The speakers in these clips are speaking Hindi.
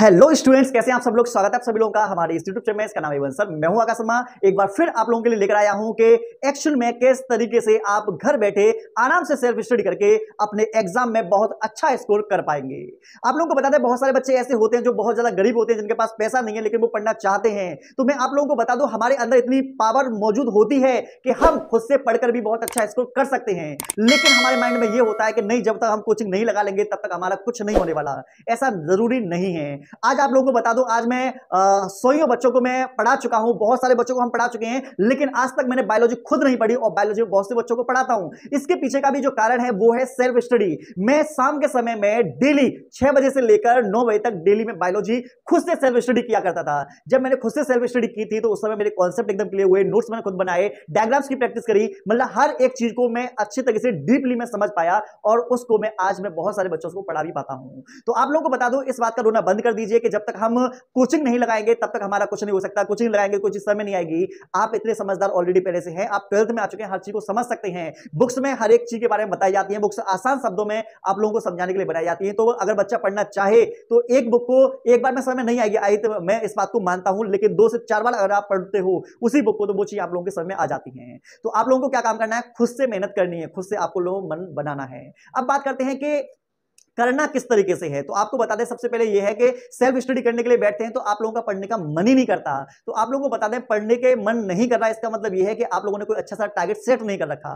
हेलो स्टूडेंट्स कैसे आप सब लोग स्वागत है आप सभी लोगों का हमारे यूट्यूब चैनल में इसका नाम है सर मैं हूं आकाश शर्मा एक बार फिर आप लोगों के लिए लेकर आया हूं कि एक्चुअल में किस तरीके से आप घर बैठे आराम से सेल्फ स्टडी करके अपने एग्जाम में बहुत अच्छा स्कोर कर पाएंगे आप लोगों को बता दें बहुत सारे बच्चे ऐसे होते हैं जो बहुत ज्यादा गरीब होते हैं जिनके पास पैसा नहीं है लेकिन वो पढ़ना चाहते हैं तो मैं आप लोगों को बता दूं हमारे अंदर इतनी पावर मौजूद होती है कि हम खुद से पढ़कर भी बहुत अच्छा स्कोर कर सकते हैं लेकिन हमारे माइंड में यह होता है कि नहीं जब तक हम कोचिंग नहीं लगा लेंगे तब तक हमारा कुछ नहीं होने वाला ऐसा जरूरी नहीं है आज आप लोगों को बता दूं आज मैं सोइयों बच्चों को मैं पढ़ा चुका हूं बहुत सारे बच्चों को हम पढ़ा चुके हैं लेकिन आज तक मैंने बायोलॉजी खुद नहीं पढ़ी और बायोलॉजी में बहुत से बच्चों को पढ़ाता हूं इसके पीछे का भी जो कारण है वो है सेल्फ स्टडी मैं शाम के समय में डेली छह बजे से लेकर नौ बजे तक डेली में बायोलॉजी खुद से सेल्फ स्टडी किया करता था जब मैंने खुद से सेल्फ स्टडी की थी तो उस समय मेरे कॉन्सेप्ट एकदम क्लियर हुए नोट्स मैंने खुद बनाए डायग्राम्स की प्रैक्टिस करी मतलब हर एक चीज को मैं अच्छे तरीके से डीपली मैं समझ पाया और उसको मैं आज मैं बहुत सारे बच्चों को पढ़ा भी पाता हूं तो आप लोगों को बता दो इस बात का रोना बंद कर दीजिए कि जब तक हम कोचिंग नहीं लगाएंगे तब तक हमारा कुछ नहीं हो सकता कोचिंग लगाएंगे कोई समय नहीं आएगी आप इतने समझदार ऑलरेडी पहले से हैं आप ट्वेल्थ में आ चुके हैं हर चीज को समझ सकते हैं बुक्स में हर एक चीज के बारे में बताई जाती है बुक्स आसान शब्दों में आप लोगों को समझाने के लिए बनाई जाती है तो अगर बच्चा पढ़ना चाहे तो एक बुक को एक बार में समय नहीं आएगी आई तो मैं इस बात को मानता हूं लेकिन दो से चार बार अगर आप पढ़ते हो उसी बुक को तो वो चीज आप लोगों के समय में आ जाती है तो आप लोगों को क्या काम करना है खुद से मेहनत करनी है खुद से आपको लोगों मन बनाना है अब बात करते हैं कि करना किस तरीके से है तो आपको बता दें सबसे पहले यह है कि सेल्फ स्टडी करने के लिए बैठते हैं तो आप लोगों का पढ़ने का मन ही नहीं करता तो आप लोगों को बता दें पढ़ने के मन नहीं कर रहा इसका मतलब यह है कि आप लोगों ने कोई अच्छा सा टारगेट सेट नहीं कर रखा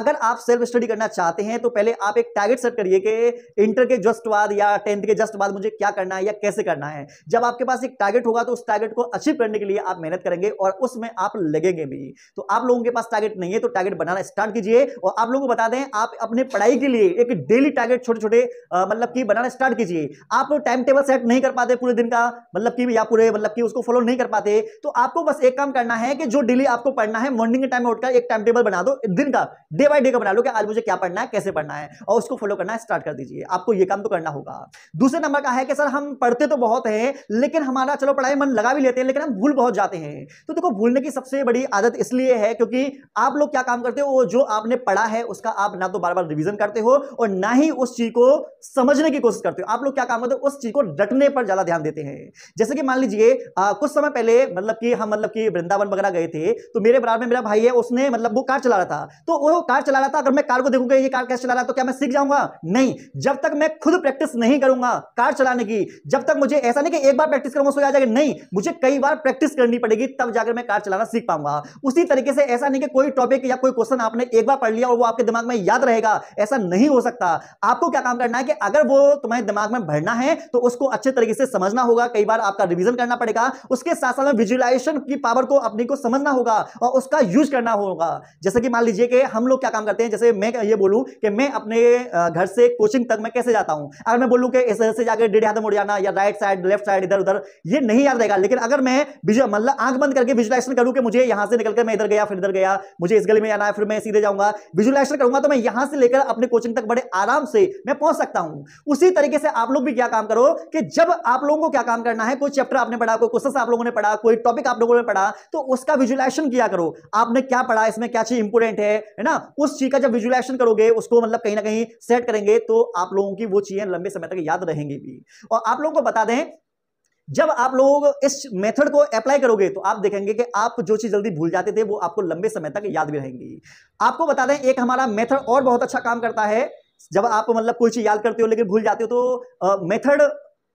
अगर आप सेल्फ स्टडी करना चाहते हैं तो पहले आप एक टारगेट सेट करिए कि इंटर के जस्ट बाद या टेंथ के जस्ट बाद मुझे क्या करना है या कैसे करना है जब आपके पास एक टारगेट होगा तो उस टारगेट को अचीव करने के लिए आप मेहनत करेंगे और उसमें आप लगेंगे भी तो आप लोगों के पास टारगेट नहीं है तो टारगेट बनाना स्टार्ट कीजिए और आप लोगों को बता दें आप अपने पढ़ाई के लिए एक डेली टारगेट छोटे छोटे मतलब कि बनाना स्टार्ट कीजिए आप टाइम टेबल सेट नहीं कर पाते पूरे दिन का मतलब कि या पूरे मतलब कि उसको फॉलो नहीं कर पाते तो आपको बस एक काम करना है कि जो डेली आपको पढ़ना है मॉर्निंग के टाइम में उठकर एक टाइम टेबल बना दो दिन का डे बाई डे का बना लो कि आज मुझे क्या पढ़ना है कैसे पढ़ना है और उसको फॉलो करना स्टार्ट कर दीजिए आपको यह काम तो करना होगा दूसरे नंबर का है कि सर हम पढ़ते तो बहुत हैं लेकिन हमारा चलो पढ़ाई मन लगा भी लेते हैं लेकिन हम भूल बहुत जाते हैं तो देखो भूलने की सबसे बड़ी आदत इसलिए है क्योंकि आप लोग क्या काम करते हो जो आपने पढ़ा है उसका आप ना तो बार बार रिवीजन करते हो और ना ही उस चीज को समझने की कोशिश करते हो आप लोग क्या काम करते हो उस चीज को रटने पर ज्यादा ध्यान देते हैं जैसे कि मान लीजिए कुछ समय पहले मतलब कि हम मतलब कि वृंदावन वगैरह गए थे तो मेरे बराबर में मेरा भाई है उसने मतलब वो कार चला रहा था तो वो कार चला रहा था अगर मैं कार को देखूंगा ये कार कैसे चला रहा तो क्या मैं सीख जाऊंगा नहीं जब तक मैं खुद प्रैक्टिस नहीं करूंगा कार चलाने की जब तक मुझे ऐसा नहीं कि एक बार प्रैक्टिस करूंगा उसको आ जाएगा नहीं मुझे कई बार प्रैक्टिस करनी पड़ेगी तब जाकर मैं कार चलाना सीख पाऊंगा उसी तरीके से ऐसा नहीं कि कोई टॉपिक या कोई क्वेश्चन आपने एक बार पढ़ लिया और वो आपके दिमाग में याद रहेगा ऐसा नहीं हो सकता आपको क्या काम करना है कि अगर वो तुम्हारे दिमाग में भरना है तो उसको अच्छे तरीके से समझना होगा कई बार आपका रिविजन करना पड़ेगा उसके साथ साथ में विजुअलाइजेशन की पावर को अपने को समझना होगा और उसका यूज करना होगा जैसे कि मान लीजिए कि हम लोग क्या काम करते हैं जैसे मैं ये बोलूँ कि मैं अपने घर से कोचिंग तक मैं कैसे जाता हूँ अगर मैं बोलूँ कि इस तरह से जाकर डेढ़ हाथ मुड़ जाना या राइट साइड लेफ्ट साइड इधर उधर ये नहीं याद रहेगा लेकिन अगर मैं विजुअल मतलब आंख बंद करके विजुअलाइजेशन करूँ कि मुझे यहाँ से निकलकर मैं इधर गया फिर इधर गया मुझे इस गली में आना है फिर मैं सीधे जाऊँगा विजुअलाइजेशन करूँगा तो मैं यहाँ से लेकर अपने कोचिंग तक बड़े आराम से मैं पहुँच सकता हूँ हूं उसी तरीके से आप लोग भी क्या काम करो कि जब आप लोगों को क्या काम करना है कोई चैप्टर आपने पढ़ा कोई क्वेश्चन आप लोगों ने पढ़ा कोई टॉपिक आप लोगों ने पढ़ा तो उसका विजुलाइजेशन किया करो आपने क्या पढ़ा इसमें क्या चीज इंपोर्टेंट है ना उस चीज का जब विजुलाइजेशन करोगे उसको मतलब कहीं ना कहीं सेट करेंगे तो आप लोगों की वो चीजें लंबे समय तक याद रहेंगी भी और आप लोगों को बता दें जब आप लोग इस मेथड को अप्लाई करोगे तो आप देखेंगे कि आप जो चीज जल्दी भूल जाते थे वो आपको लंबे समय तक याद भी रहेंगी आपको बता दें एक हमारा मेथड और बहुत अच्छा काम करता है जब आप मतलब कोई चीज याद करते हो लेकिन भूल जाते हो तो मेथड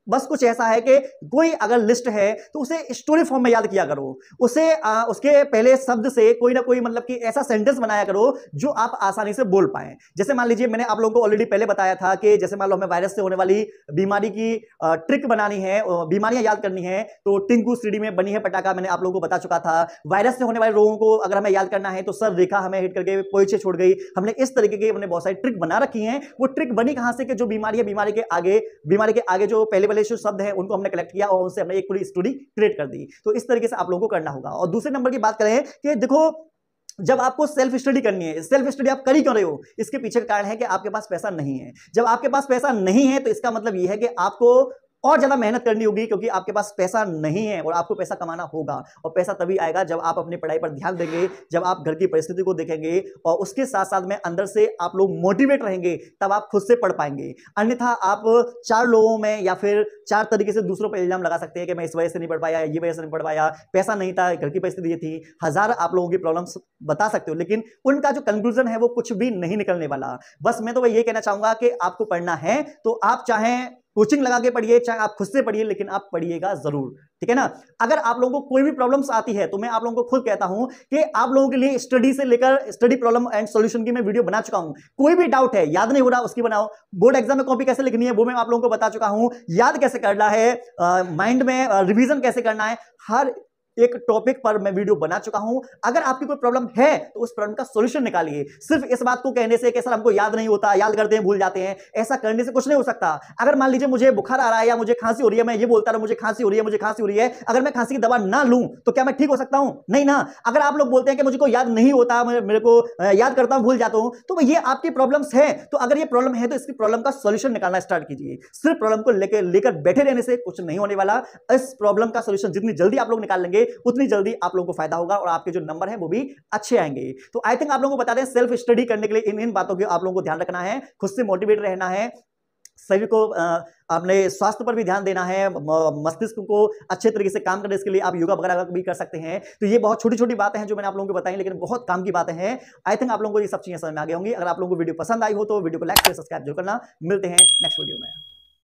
बस कुछ ऐसा है कि कोई अगर लिस्ट है तो उसे स्टोरी फॉर्म में याद किया करो उसे आ, उसके पहले शब्द से कोई ना कोई मतलब कि ऐसा सेंटेंस बनाया करो जो आप आसानी से बोल पाए जैसे मान लीजिए मैंने आप लोगों को ऑलरेडी पहले बताया था कि जैसे मान लो हमें वायरस से होने वाली बीमारी की ट्रिक बनानी है बीमारियां याद करनी है तो टिंकू सीढ़ी में बनी है पटाखा मैंने आप लोगों को बता चुका था वायरस से होने वाले रोगों को अगर हमें याद करना है तो सर रेखा हमें हिट करके पोइचे छोड़ गई हमने इस तरीके की हमने बहुत सारी ट्रिक बना रखी है वो ट्रिक बनी कहां से कि जो बीमारी है बीमारी के आगे बीमारी के आगे जो पहले मलेशियस शब्द है उनको हमने कलेक्ट किया और उनसे हमने एक पूरी स्टोरी क्रिएट कर दी तो इस तरीके से आप लोगों को करना होगा और दूसरे नंबर की बात करें कि देखो जब आपको सेल्फ स्टडी करनी है सेल्फ स्टडी आप करी क्यों रहे हो इसके पीछे का कारण है कि आपके पास पैसा नहीं है जब आपके पास पैसा नहीं है तो इसका मतलब यह है कि आपको और ज़्यादा मेहनत करनी होगी क्योंकि आपके पास पैसा नहीं है और आपको पैसा कमाना होगा और पैसा तभी आएगा जब आप अपनी पढ़ाई पर ध्यान देंगे जब आप घर की परिस्थिति को देखेंगे और उसके साथ साथ में अंदर से आप लोग मोटिवेट रहेंगे तब आप खुद से पढ़ पाएंगे अन्यथा आप चार लोगों में या फिर चार तरीके से दूसरों पर इल्ज़ाम लगा सकते हैं कि मैं इस वजह से नहीं पढ़ पाया ये वजह से नहीं पढ़ पाया पैसा नहीं था घर की परिस्थिति ये थी हज़ार आप लोगों की प्रॉब्लम बता सकते हो लेकिन उनका जो कंक्लूजन है वो कुछ भी नहीं निकलने वाला बस मैं तो ये कहना चाहूंगा कि आपको पढ़ना है तो आप चाहें कोचिंग लगा के पढ़िए चाहे आप खुद से पढ़िए लेकिन आप पढ़िएगा जरूर ठीक है ना अगर आप लोगों को कोई भी प्रॉब्लम्स आती है तो मैं आप लोगों को खुद कहता हूं कि आप लोगों के लिए स्टडी से लेकर स्टडी प्रॉब्लम एंड सॉल्यूशन की मैं वीडियो बना चुका हूं कोई भी डाउट है याद नहीं हो रहा उसकी बनाओ बोर्ड एग्जाम में कॉपी कैसे लिखनी है वो मैं आप लोगों को बता चुका हूं याद कैसे करना है माइंड में रिविजन कैसे करना है हर एक टॉपिक पर मैं वीडियो बना चुका हूं अगर आपकी कोई प्रॉब्लम है तो उस प्रॉब्लम का सोल्यूशन निकालिए सिर्फ इस बात को कहने से कि सर हमको याद नहीं होता याद करते हैं भूल जाते हैं ऐसा करने से कुछ नहीं हो सकता अगर मान लीजिए मुझे बुखार आ रहा है या मुझे खांसी हो रही है मैं ये बोलता रहा मुझे खांसी हो रही है मुझे खांसी हो रही है अगर मैं खांसी की दवा ना लू तो क्या मैं ठीक हो सकता हूं नहीं ना अगर आप लोग बोलते हैं कि मुझे कोई याद नहीं होता मेरे को याद करता हूं भूल जाता हूं तो ये आपकी प्रॉब्लम है तो अगर ये प्रॉब्लम है तो इसकी प्रॉब्लम का सोल्यूशन निकालना स्टार्ट कीजिए सिर्फ प्रॉब्लम को लेकर लेकर बैठे रहने से कुछ नहीं होने वाला इस प्रॉब्लम का सोल्यूशन जितनी जल्दी आप लोग निकाल लेंगे उतनी जल्दी आप लोगों को फायदा होगा और आपके जो नंबर है वो भी अच्छे आएंगे तो आई थिंक आप लोगों को बता दें सेल्फ स्टडी करने के लिए इन इन बातों के आप लोगों को ध्यान रखना है खुद से मोटिवेट रहना है सभी को अपने स्वास्थ्य पर भी ध्यान देना है मस्तिष्क को अच्छे तरीके से काम करने इसके लिए आप योगा वगैरह भी कर सकते हैं तो ये बहुत छोटी छोटी बातें हैं जो मैंने आप लोगों को बताई लेकिन बहुत काम की बातें हैं आई थिंक आप लोगों को ये सब चीज़ें समझ में आ गई होंगी अगर आप लोगों को वीडियो पसंद आई हो तो वीडियो को लाइक और सब्सक्राइब जरूर करना मिलते हैं नेक्स्ट वीडियो में